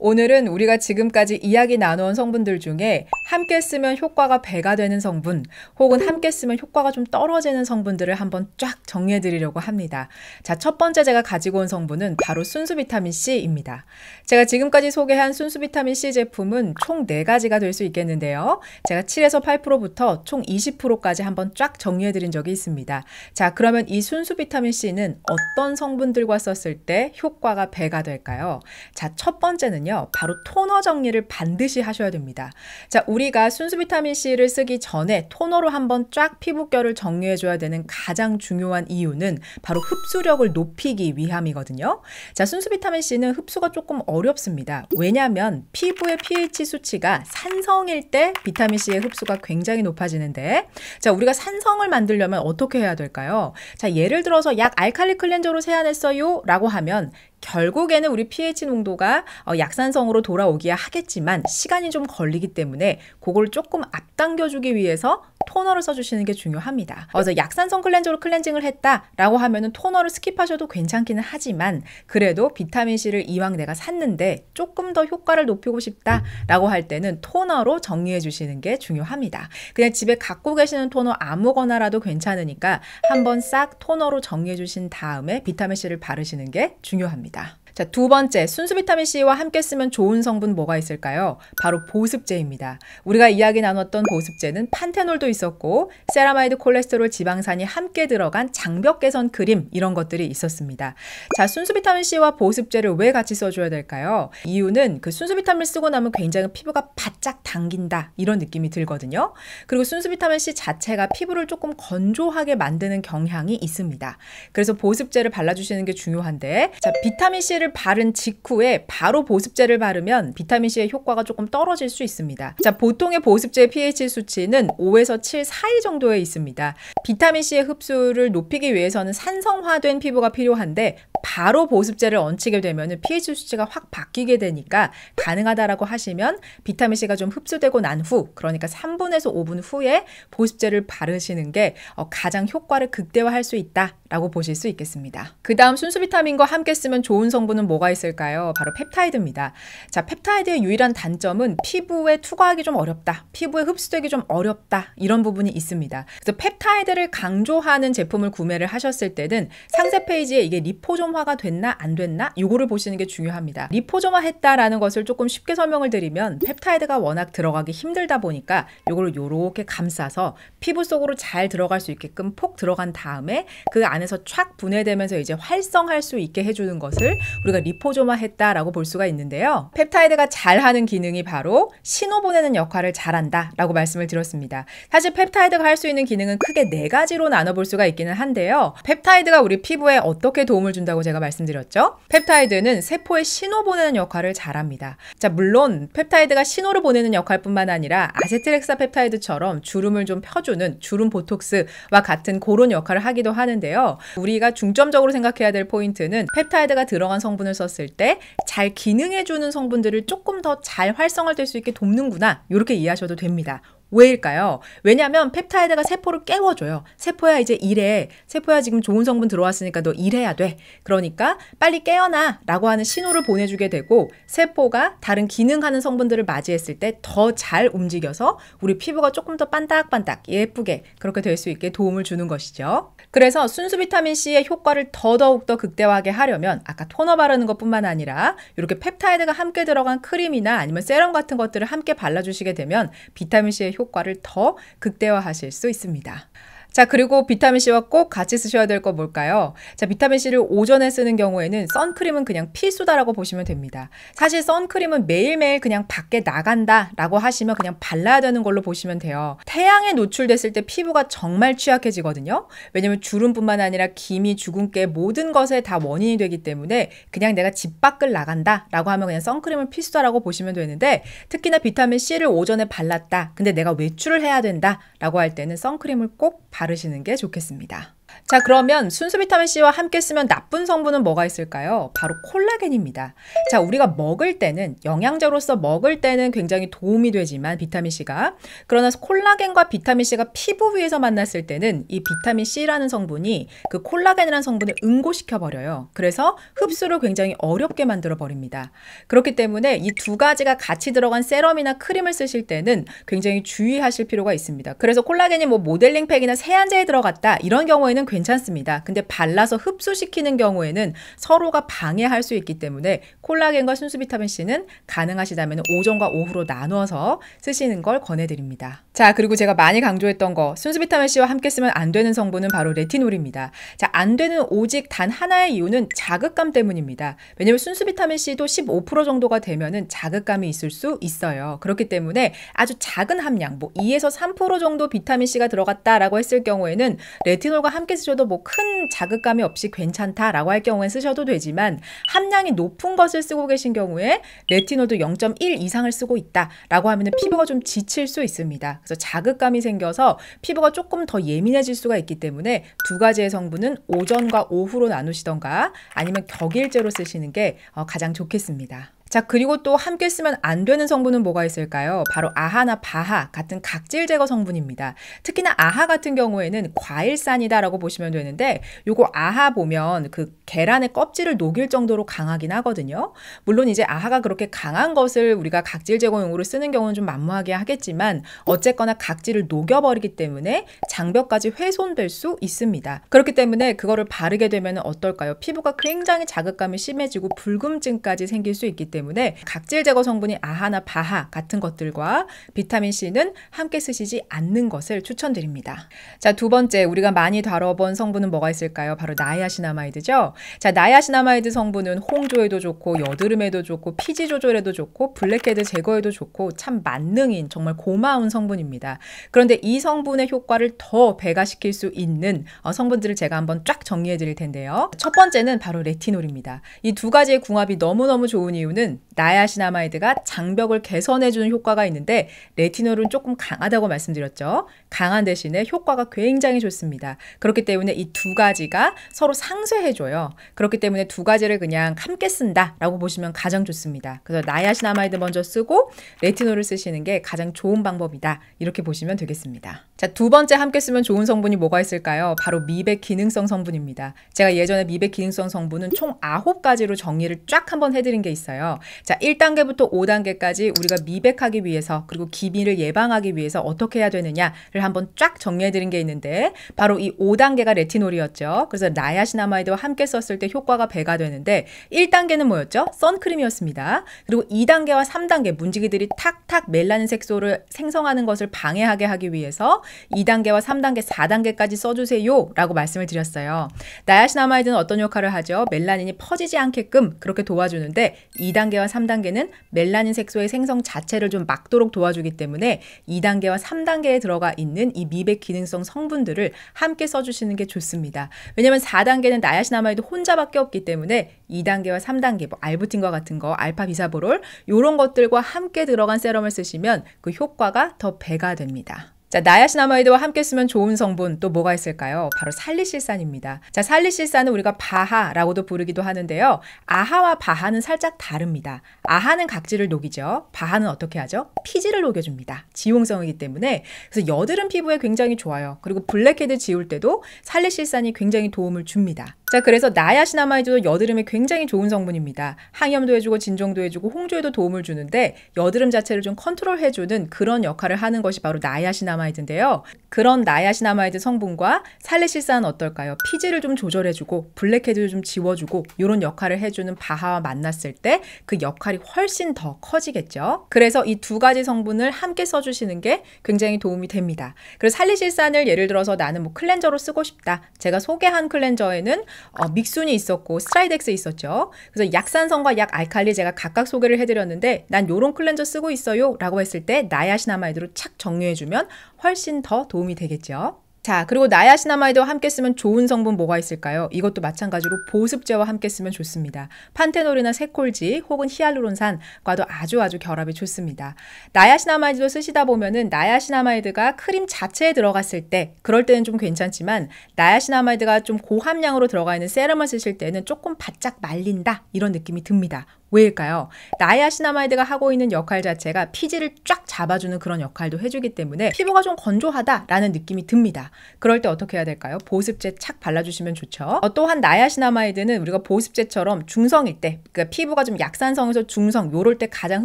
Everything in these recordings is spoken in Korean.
오늘은 우리가 지금까지 이야기 나누온 성분들 중에 함께 쓰면 효과가 배가 되는 성분 혹은 함께 쓰면 효과가 좀 떨어지는 성분들을 한번 쫙 정리해 드리려고 합니다. 자, 첫 번째 제가 가지고 온 성분은 바로 순수 비타민 C입니다. 제가 지금까지 소개한 순수 비타민 C 제품은 총 4가지가 될 수 있겠는데요. 제가 7에서 8%부터 총 20%까지 한번 쫙 정리해 드린 적이 있습니다. 자, 그러면 이 순수 비타민 C는 어떤 성분들과 썼을 때 효과가 배가 될까요? 자, 첫번째는 때는요, 바로 토너 정리를 반드시 하셔야 됩니다. 자, 우리가 순수 비타민 C를 쓰기 전에 토너로 한번 쫙 피부결을 정리해줘야 되는 가장 중요한 이유는 바로 흡수력을 높이기 위함이거든요. 자, 순수 비타민 C는 흡수가 조금 어렵습니다. 왜냐하면 피부의 pH 수치가 산성일 때 비타민 C의 흡수가 굉장히 높아지는데, 자, 우리가 산성을 만들려면 어떻게 해야 될까요? 자, 예를 들어서 약 알칼리 클렌저로 세안했어요 라고 하면 결국에는 우리 pH 농도가 어, 약산성으로 돌아오기야 하겠지만 시간이 좀 걸리기 때문에 그걸 조금 앞당겨주기 위해서 토너를 써주시는 게 중요합니다. 어제 약산성 클렌저로 클렌징을 했다라고 하면은 토너를 스킵하셔도 괜찮기는 하지만 그래도 비타민 C를 이왕 내가 샀는데 조금 더 효과를 높이고 싶다라고 할 때는 토너로 정리해 주시는 게 중요합니다. 그냥 집에 갖고 계시는 토너 아무거나라도 괜찮으니까 한번 싹 토너로 정리해 주신 다음에 비타민 C를 바르시는 게 중요합니다. 감사합니다. 자, 두 번째, 순수 비타민 C와 함께 쓰면 좋은 성분 뭐가 있을까요? 바로 보습제입니다. 우리가 이야기 나눴던 보습제는 판테놀도 있었고 세라마이드 콜레스테롤 지방산이 함께 들어간 장벽 개선 크림 이런 것들이 있었습니다. 자, 순수 비타민 C와 보습제를 왜 같이 써줘야 될까요? 이유는 그 순수 비타민 쓰고 나면 굉장히 피부가 바짝 당긴다 이런 느낌이 들거든요. 그리고 순수 비타민 C 자체가 피부를 조금 건조하게 만드는 경향이 있습니다. 그래서 보습제를 발라주시는 게 중요한데 자, 비타민 C를 크림을 바른 직후에 바로 보습제를 바르면 비타민C의 효과가 조금 떨어질 수 있습니다. 자, 보통의 보습제 pH 수치는 5에서 7 사이 정도에 있습니다. 비타민C의 흡수를 높이기 위해서는 산성화된 피부가 필요한데 바로 보습제를 얹히게 되면 pH 수치가 확 바뀌게 되니까 가능하다라고 하시면 비타민 C가 좀 흡수되고 난 후, 그러니까 3분에서 5분 후에 보습제를 바르시는 게 어, 가장 효과를 극대화할 수 있다라고 보실 수 있겠습니다. 그 다음 순수 비타민과 함께 쓰면 좋은 성분은 뭐가 있을까요? 바로 펩타이드입니다. 자, 펩타이드의 유일한 단점은 피부에 투과하기 좀 어렵다, 피부에 흡수되기 좀 어렵다 이런 부분이 있습니다. 그래서 펩타이드를 강조하는 제품을 구매를 하셨을 때는 상세 페이지에 이게 리포존 리포점화가 됐나 안 됐나 이거를 보시는 게 중요합니다. 리포조마했다라는 것을 조금 쉽게 설명을 드리면 펩타이드가 워낙 들어가기 힘들다 보니까 이걸 요렇게 감싸서 피부 속으로 잘 들어갈 수 있게끔 폭 들어간 다음에 그 안에서 촥 분해되면서 이제 활성할 수 있게 해주는 것을 우리가 리포조마했다라고볼 수가 있는데요. 펩타이드가 잘하는 기능이 바로 신호 보내는 역할을 잘한다라고 말씀을 드렸습니다. 사실 펩타이드가 할 수 있는 기능은 크게 네 가지로 나눠볼 수가 있기는 한데요. 펩타이드가 우리 피부에 어떻게 도움을 준다고 있다고 제가 말씀드렸죠. 펩타이드는 세포에 신호 보내는 역할을 잘합니다. 자, 물론 펩타이드가 신호를 보내는 역할뿐만 아니라 아세트렉사펩타이드처럼 주름을 좀 펴주는 주름 보톡스와 같은 그런 역할을 하기도 하는데요. 우리가 중점적으로 생각해야 될 포인트는 펩타이드가 들어간 성분을 썼을 때 잘 기능해주는 성분들을 조금 더 잘 활성화될 수 있게 돕는구나 이렇게 이해하셔도 됩니다. 왜일까요? 왜냐하면 펩타이드가 세포를 깨워줘요. 세포야 이제 일해. 세포야 지금 좋은 성분 들어왔으니까 너 일해야 돼. 그러니까 빨리 깨어나 라고 하는 신호를 보내주게 되고 세포가 다른 기능하는 성분들을 맞이했을 때 더 잘 움직여서 우리 피부가 조금 더 반딱반딱 예쁘게 그렇게 될 수 있게 도움을 주는 것이죠. 그래서 순수 비타민C의 효과를 더더욱 더 극대화하게 하려면 아까 토너 바르는 것뿐만 아니라 이렇게 펩타이드가 함께 들어간 크림이나 아니면 세럼 같은 것들을 함께 발라주시게 되면 비타민C의 효과를 더 극대화하실 수 있습니다. 자, 그리고 비타민C와 꼭 같이 쓰셔야 될 거 뭘까요? 자, 비타민C를 오전에 쓰는 경우에는 선크림은 그냥 필수다라고 보시면 됩니다. 사실 선크림은 매일매일 그냥 밖에 나간다 라고 하시면 그냥 발라야 되는 걸로 보시면 돼요. 태양에 노출됐을 때 피부가 정말 취약해지거든요. 왜냐면 주름뿐만 아니라 기미, 주근깨 모든 것에 다 원인이 되기 때문에 그냥 내가 집 밖을 나간다 라고 하면 그냥 선크림을 필수다라고 보시면 되는데 특히나 비타민C를 오전에 발랐다. 근데 내가 외출을 해야 된다 라고 할 때는 선크림을 꼭 바르 바르시는 게 좋겠습니다. 자 그러면 순수 비타민C와 함께 쓰면 나쁜 성분은 뭐가 있을까요? 바로 콜라겐입니다. 자 우리가 먹을 때는 영양제로서 먹을 때는 굉장히 도움이 되지만 비타민C가 그러나 콜라겐과 비타민C가 피부 위에서 만났을 때는 이 비타민C라는 성분이 그 콜라겐이라는 성분을 응고시켜버려요. 그래서 흡수를 굉장히 어렵게 만들어버립니다. 그렇기 때문에 이 두 가지가 같이 들어간 세럼이나 크림을 쓰실 때는 굉장히 주의하실 필요가 있습니다. 그래서 콜라겐이 뭐 모델링 팩이나 세안제에 들어갔다 이런 경우에는 경는 괜찮습니다. 근데 발라서 흡수시키는 경우에는 서로가 방해할 수 있기 때문에 콜라겐과 순수 비타민 C는 가능하시다면 오전과 오후로 나누어서 쓰시는 걸 권해드립니다. 자, 그리고 제가 많이 강조했던 거 순수 비타민 C와 함께 쓰면 안 되는 성분은 바로 레티놀입니다. 자, 안 되는 오직 단 하나의 이유는 자극감 때문입니다. 왜냐면 순수 비타민 C도 15% 정도가 되면은 자극감이 있을 수 있어요. 그렇기 때문에 아주 작은 함량, 뭐 2에서 3% 정도 비타민 C가 들어갔다라고 했을 경우에는 레티놀과 함께 함께 쓰셔도 뭐 큰 자극감이 없이 괜찮다라고 할경우엔 쓰셔도 되지만 함량이 높은 것을 쓰고 계신 경우에 레티놀도 0.1 이상을 쓰고 있다라고 하면 피부가 좀 지칠 수 있습니다. 그래서 자극감이 생겨서 피부가 조금 더 예민해질 수가 있기 때문에 두 가지의 성분은 오전과 오후로 나누시던가 아니면 격일제로 쓰시는 게 어, 가장 좋겠습니다. 자, 그리고 또 함께 쓰면 안 되는 성분은 뭐가 있을까요? 바로 아하나 바하 같은 각질 제거 성분입니다. 특히나 아하 같은 경우에는 과일산이다라고 보시면 되는데 요거 아하 보면 그 계란의 껍질을 녹일 정도로 강하긴 하거든요. 물론 이제 아하가 그렇게 강한 것을 우리가 각질 제거용으로 쓰는 경우는 좀 만무하게 하겠지만 어쨌거나 각질을 녹여버리기 때문에 장벽까지 훼손될 수 있습니다. 그렇기 때문에 그거를 바르게 되면 어떨까요? 피부가 굉장히 자극감이 심해지고 불금증까지 생길 수 있기 때문에 때문에 각질 제거 성분이 아하나 바하 같은 것들과 비타민 C는 함께 쓰시지 않는 것을 추천드립니다. 자, 두 번째 우리가 많이 다뤄본 성분은 뭐가 있을까요? 바로 나이아시나마이드죠 자, 나이아시나마이드 성분은 홍조에도 좋고 여드름에도 좋고 피지 조절에도 좋고 블랙헤드 제거에도 좋고 참 만능인 정말 고마운 성분입니다. 그런데 이 성분의 효과를 더 배가시킬 수 있는 어, 성분들을 제가 한번 쫙 정리해 드릴 텐데요. 첫 번째는 바로 레티놀입니다. 이 두 가지의 궁합이 너무너무 좋은 이유는 레티놀은 나야시나마이드가 장벽을 개선해주는 효과가 있는데 레티놀은 조금 강하다고 말씀드렸죠. 강한 대신에 효과가 굉장히 좋습니다. 그렇기 때문에 이 두 가지가 서로 상쇄해줘요. 그렇기 때문에 두 가지를 그냥 함께 쓴다라고 보시면 가장 좋습니다. 그래서 나야시나마이드 먼저 쓰고 레티놀을 쓰시는 게 가장 좋은 방법이다. 이렇게 보시면 되겠습니다. 자, 두 번째 함께 쓰면 좋은 성분이 뭐가 있을까요? 바로 미백 기능성 성분입니다. 제가 예전에 미백 기능성 성분은 총 9가지로 정리를 쫙 한번 해드린 게 있어요. 자, 1단계부터 5단계까지 우리가 미백하기 위해서 그리고 기미를 예방하기 위해서 어떻게 해야 되느냐를 한번 쫙 정리해드린 게 있는데 바로 이 5단계가 레티놀이었죠. 그래서 나야시나마이드와 함께 썼을 때 효과가 배가 되는데 1단계는 뭐였죠? 선크림이었습니다. 그리고 2단계와 3단계 문지기들이 탁탁 멜라닌 색소를 생성하는 것을 방해하게 하기 위해서 2단계와 3단계, 4단계까지 써주세요 라고 말씀을 드렸어요. 나야시나마이드는 어떤 역할을 하죠? 멜라닌이 퍼지지 않게끔 그렇게 도와주는데 2단계 2단계와 3단계는 멜라닌 색소의 생성 자체를 좀 막도록 도와주기 때문에 2단계와 3단계에 들어가 있는 이 미백 기능성 성분들을 함께 써주시는 게 좋습니다. 왜냐면 4단계는 나야시나마이드 혼자밖에 없기 때문에 2단계와 3단계, 뭐 알부틴과 같은 거, 알파 비사보롤 이런 것들과 함께 들어간 세럼을 쓰시면 그 효과가 더 배가 됩니다. 자, 나야시나마이드와 함께 쓰면 좋은 성분 또 뭐가 있을까요? 바로 살리실산입니다. 자, 살리실산은 우리가 바하라고도 부르기도 하는데요. 아하와 바하는 살짝 다릅니다. 아하는 각질을 녹이죠. 바하는 어떻게 하죠? 피지를 녹여줍니다. 지용성이기 때문에 그래서 여드름 피부에 굉장히 좋아요. 그리고 블랙헤드 지울 때도 살리실산이 굉장히 도움을 줍니다. 자, 그래서 나야시나마이드도 여드름에 굉장히 좋은 성분입니다. 항염도 해주고 진정도 해주고 홍조에도 도움을 주는데 여드름 자체를 좀 컨트롤해주는 그런 역할을 하는 것이 바로 나야시나마이드인데요. 그런 나야시나마이드 성분과 살리실산은 어떨까요? 피지를 좀 조절해주고 블랙헤드를 좀 지워주고 이런 역할을 해주는 바하와 만났을 때 그 역할이 훨씬 더 커지겠죠. 그래서 이 두 가지 성분을 함께 써주시는 게 굉장히 도움이 됩니다. 그리고살리실산을 예를 들어서 나는 뭐 클렌저로 쓰고 싶다. 제가 소개한 클렌저에는 어, 믹순이 있었고 스트라이덱스 있었죠. 그래서 약산성과 약알칼리제가 각각 소개를 해드렸는데 난 요런 클렌저 쓰고 있어요 라고 했을 때 나야시나마이드로 착 정리해주면 훨씬 더 도움이 되겠죠. 자, 그리고 나야시나마이드와 함께 쓰면 좋은 성분 뭐가 있을까요? 이것도 마찬가지로 보습제와 함께 쓰면 좋습니다. 판테놀이나 세콜지 혹은 히알루론산과도 아주 아주 결합이 좋습니다. 나야시나마이드도 쓰시다 보면은 나야시나마이드가 크림 자체에 들어갔을 때 그럴 때는 좀 괜찮지만 나야시나마이드가 좀 고함량으로 들어가 있는 세럼을 쓰실 때는 조금 바짝 말린다 이런 느낌이 듭니다. 왜일까요? 나이아시나마이드가 하고 있는 역할 자체가 피지를 쫙 잡아주는 그런 역할도 해주기 때문에 피부가 좀 건조하다라는 느낌이 듭니다. 그럴 때 어떻게 해야 될까요? 보습제 착 발라주시면 좋죠. 어, 또한 나이아시나마이드는 우리가 보습제처럼 중성일 때, 그러니까 피부가 좀 약산성에서 중성 요럴 때 가장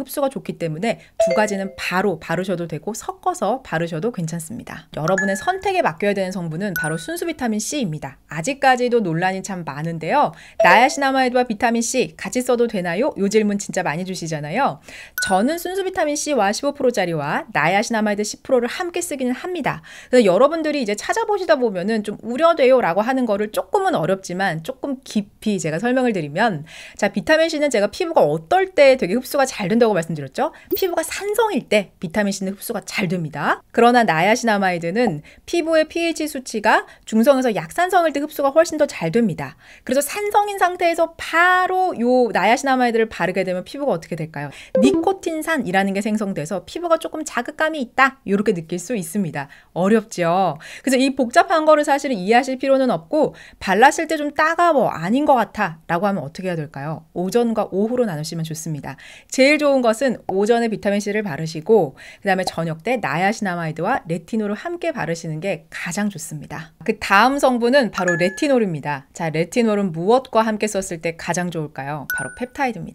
흡수가 좋기 때문에 두 가지는 바로 바르셔도 되고 섞어서 바르셔도 괜찮습니다. 여러분의 선택에 맡겨야 되는 성분은 바로 순수 비타민 C입니다. 아직까지도 논란이 참 많은데요. 나이아시나마이드와 비타민 C 같이 써도 되나요? 요 질문 진짜 많이 주시잖아요. 저는 순수 비타민 C와 15%짜리와 나야시나마이드 10%를 함께 쓰기는 합니다. 그래서 여러분들이 이제 찾아보시다 보면은 좀 우려돼요라고 하는 거를 조금은 어렵지만 조금 깊이 제가 설명을 드리면 자 비타민 C는 제가 피부가 어떨 때 되게 흡수가 잘 된다고 말씀드렸죠. 피부가 산성일 때 비타민 C는 흡수가 잘 됩니다. 그러나 나야시나마이드는 피부의 pH 수치가 중성에서 약산성일 때 흡수가 훨씬 더 잘 됩니다. 그래서 산성인 상태에서 바로 요 나야시나마이드를 앰플을 바르게 되면 피부가 어떻게 될까요? 니코틴산이라는 게 생성돼서 피부가 조금 자극감이 있다 이렇게 느낄 수 있습니다. 어렵죠. 그래서 이 복잡한 거를 사실은 이해하실 필요는 없고 발랐을 때 좀 따가워 아닌 것 같아라고 하면 어떻게 해야 될까요? 오전과 오후로 나누시면 좋습니다. 제일 좋은 것은 오전에 비타민 C를 바르시고 그다음에 저녁 때 나야시나마이드와 레티놀을 함께 바르시는 게 가장 좋습니다. 그 다음 성분은 바로 레티놀입니다. 자, 레티놀은 무엇과 함께 썼을 때 가장 좋을까요? 바로 펩타이드입니다.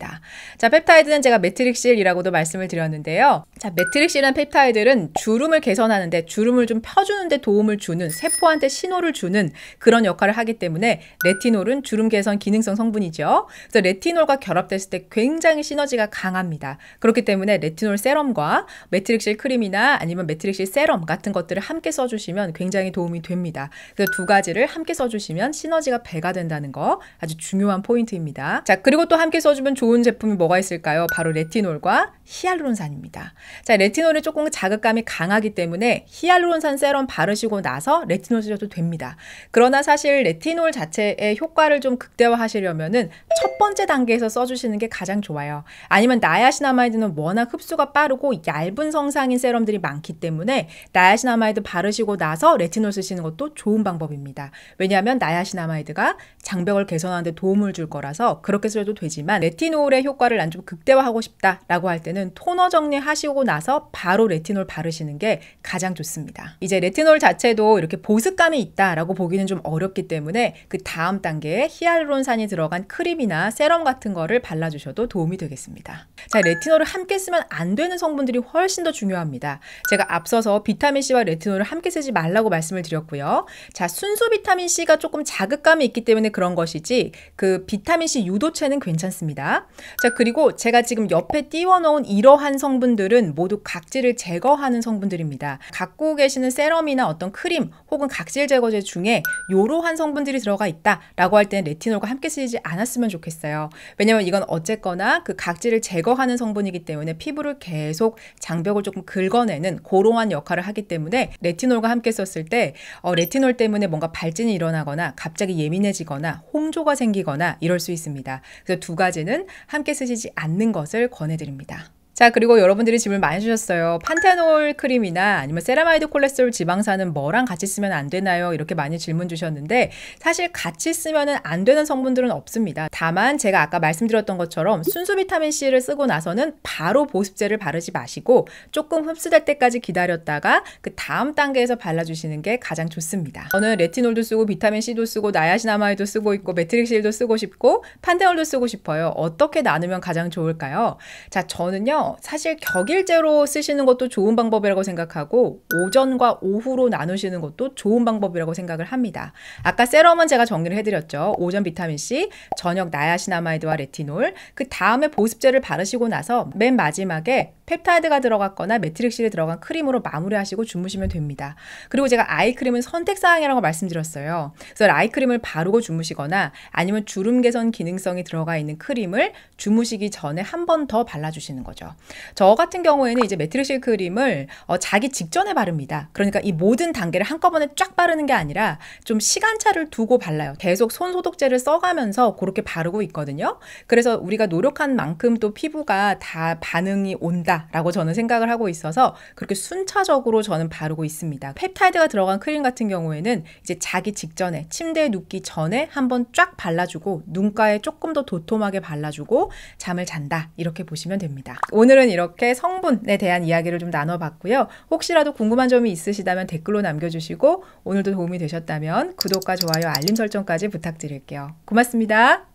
자, 펩타이드는 제가 매트릭실이라고도 말씀을 드렸는데요. 자, 매트릭스라는 펩타이드는 주름을 개선하는데 주름을 좀 펴주는데 도움을 주는 세포한테 신호를 주는 그런 역할을 하기 때문에 레티놀은 주름 개선 기능성 성분이죠. 그래서 레티놀과 결합됐을 때 굉장히 시너지가 강합니다. 그렇기 때문에 레티놀 세럼과 매트릭실 크림이나 아니면 매트릭실 세럼 같은 것들을 함께 써주시면 굉장히 도움이 됩니다. 그래서 두 가지를 함께 써주시면 시너지가 배가 된다는 거 아주 중요한 포인트입니다. 자, 그리고 또 함께 써주면 좋은 제품이 뭐가 있을까요? 바로 레티놀과 히알루론산입니다. 자, 레티놀이 조금 자극감이 강하기 때문에 히알루론산 세럼 바르시고 나서 레티놀 쓰셔도 됩니다. 그러나 사실 레티놀 자체의 효과를 좀 극대화하시려면은 첫 번째 단계에서 써주시는 게 가장 좋아요. 아니면 나야시나마이드는 워낙 흡수가 빠르고 얇은 성상인 세럼들이 많기 때문에 나야시나마이드 바르시고 나서 레티놀 쓰시는 것도 좋은 방법입니다. 왜냐하면 나야시나마이드가 장벽을 개선하는데 도움을 줄 거라서 그렇게 쓰셔도 되지만 레티놀의 효과를 난 좀 극대화하고 싶다라고 할 때는 토너 정리하시고 하고 나서 바로 레티놀 바르시는 게 가장 좋습니다. 이제 레티놀 자체도 이렇게 보습감이 있다라고 보기는 좀 어렵기 때문에 그 다음 단계에 히알루론산이 들어간 크림이나 세럼 같은 거를 발라주셔도 도움이 되겠습니다. 자, 레티놀을 함께 쓰면 안 되는 성분들이 훨씬 더 중요합니다. 제가 앞서서 비타민C와 레티놀을 함께 쓰지 말라고 말씀을 드렸고요. 자, 순수 비타민C가 조금 자극감이 있기 때문에 그런 것이지 그 비타민C 유도체는 괜찮습니다. 자, 그리고 제가 지금 옆에 띄워놓은 이러한 성분들은 모두 각질을 제거하는 성분들입니다. 갖고 계시는 세럼이나 어떤 크림 혹은 각질 제거제 중에 요러한 성분들이 들어가 있다라고 할 때는 레티놀과 함께 쓰이지 않았으면 좋겠어요. 왜냐면 이건 어쨌거나 그 각질을 제거하는 성분이기 때문에 피부를 계속 장벽을 조금 긁어내는 고로한 역할을 하기 때문에 레티놀과 함께 썼을 때 어, 레티놀 때문에 뭔가 발진이 일어나거나 갑자기 예민해지거나 홍조가 생기거나 이럴 수 있습니다. 그래서 두 가지는 함께 쓰시지 않는 것을 권해드립니다. 자 그리고 여러분들이 질문 많이 주셨어요. 판테놀 크림이나 아니면 세라마이드 콜레스테롤 지방산은 뭐랑 같이 쓰면 안 되나요? 이렇게 많이 질문 주셨는데 사실 같이 쓰면 안 되는 성분들은 없습니다. 다만 제가 아까 말씀드렸던 것처럼 순수 비타민 C를 쓰고 나서는 바로 보습제를 바르지 마시고 조금 흡수될 때까지 기다렸다가 그 다음 단계에서 발라주시는 게 가장 좋습니다. 저는 레티놀도 쓰고 비타민 C도 쓰고 나야시나마이도 쓰고 있고 매트릭실도 쓰고 싶고 판테놀도 쓰고 싶어요. 어떻게 나누면 가장 좋을까요? 자 저는요 사실 격일제로 쓰시는 것도 좋은 방법이라고 생각하고 오전과 오후로 나누시는 것도 좋은 방법이라고 생각을 합니다. 아까 세럼은 제가 정리를 해드렸죠. 오전 비타민C, 저녁 나야시나마이드와 레티놀, 그 다음에 보습제를 바르시고 나서 맨 마지막에 펩타이드가 들어갔거나 매트릭실에 들어간 크림으로 마무리하시고 주무시면 됩니다. 그리고 제가 아이크림은 선택사항이라고 말씀드렸어요. 그래서 아이크림을 바르고 주무시거나 아니면 주름 개선 기능성이 들어가 있는 크림을 주무시기 전에 한 번 더 발라주시는 거죠. 저 같은 경우에는 이제 매트릭실 크림을 어, 자기 직전에 바릅니다. 그러니까 이 모든 단계를 한꺼번에 쫙 바르는 게 아니라 좀 시간차를 두고 발라요. 계속 손 소독제를 써가면서 그렇게 바르고 있거든요. 그래서 우리가 노력한 만큼 또 피부가 다 반응이 온다. 있다라고 저는 생각을 하고 있어서 그렇게 순차적으로 저는 바르고 있습니다. 펩타이드가 들어간 크림 같은 경우에는 이제 자기 직전에 침대에 눕기 전에 한번 쫙 발라주고 눈가에 조금 더 도톰하게 발라주고 잠을 잔다 이렇게 보시면 됩니다. 오늘은 이렇게 성분에 대한 이야기를 좀 나눠봤고요. 혹시라도 궁금한 점이 있으시다면 댓글로 남겨주시고 오늘도 도움이 되셨다면 구독과 좋아요 알림 설정까지 부탁드릴게요. 고맙습니다.